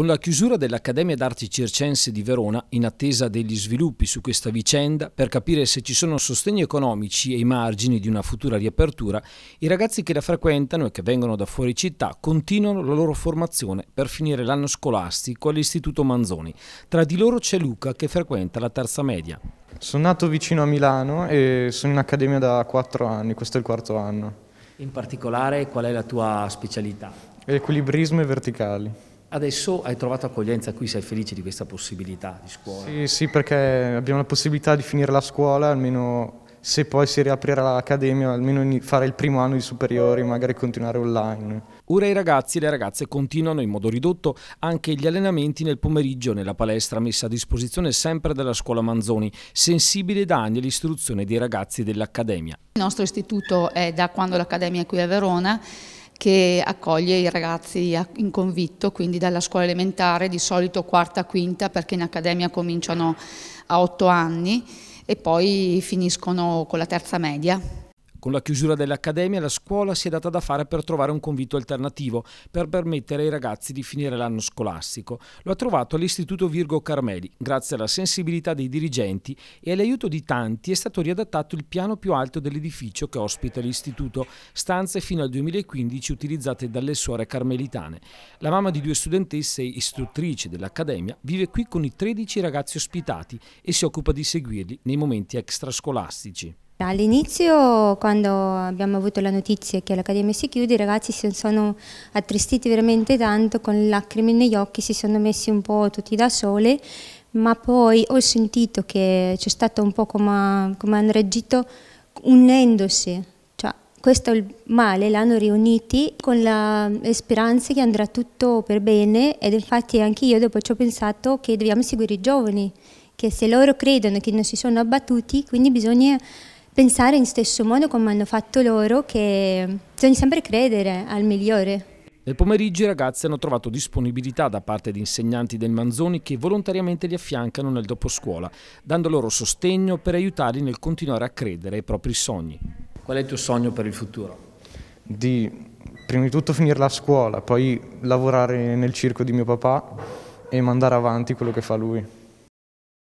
Con la chiusura dell'Accademia d'Arti Circense di Verona, in attesa degli sviluppi su questa vicenda, per capire se ci sono sostegni economici e i margini di una futura riapertura, i ragazzi che la frequentano e che vengono da fuori città continuano la loro formazione per finire l'anno scolastico all'Istituto Manzoni. Tra di loro c'è Luca che frequenta la terza media. Sono nato vicino a Milano e sono in accademia da quattro anni, questo è il quarto anno. In particolare qual è la tua specialità? Equilibrismo e verticali. Adesso hai trovato accoglienza qui, sei felice di questa possibilità di scuola? Sì, sì, perché abbiamo la possibilità di finire la scuola, almeno se poi si riaprirà l'accademia, almeno fare il primo anno di superiori, magari continuare online. Ora i ragazzi e le ragazze continuano in modo ridotto anche gli allenamenti nel pomeriggio nella palestra messa a disposizione sempre dalla scuola Manzoni, sensibile da anni all'istruzione dei ragazzi dell'Accademia. Il nostro istituto è da quando l'Accademia è qui a Verona che accoglie i ragazzi in convitto, quindi dalla scuola elementare, di solito quarta, quinta, perché in accademia cominciano a otto anni e poi finiscono con la terza media. Con la chiusura dell'Accademia la scuola si è data da fare per trovare un convito alternativo per permettere ai ragazzi di finire l'anno scolastico. Lo ha trovato all'Istituto Virgo Carmeli. Grazie alla sensibilità dei dirigenti e all'aiuto di tanti è stato riadattato il piano più alto dell'edificio che ospita l'istituto, stanze fino al 2015 utilizzate dalle suore carmelitane. La mamma di due studentesse, e istruttrice dell'Accademia, vive qui con i 13 ragazzi ospitati e si occupa di seguirli nei momenti extrascolastici. All'inizio, quando abbiamo avuto la notizia che l'Accademia si chiude, i ragazzi si sono attristiti veramente tanto, con lacrime negli occhi, si sono messi un po' tutti da sole, ma poi ho sentito che c'è stato un po' come, come hanno reagito unendosi, cioè questo è il male l'hanno riuniti con la speranza che andrà tutto per bene ed infatti anche io dopo ci ho pensato che dobbiamo seguire i giovani, che se loro credono che non si sono abbattuti, quindi bisogna pensare in stesso modo come hanno fatto loro, che bisogna sempre credere al migliore. Nel pomeriggio i ragazzi hanno trovato disponibilità da parte di insegnanti del Manzoni che volontariamente li affiancano nel doposcuola, dando loro sostegno per aiutarli nel continuare a credere ai propri sogni. Qual è il tuo sogno per il futuro? Di prima di tutto finire la scuola, poi lavorare nel circo di mio papà e mandare avanti quello che fa lui.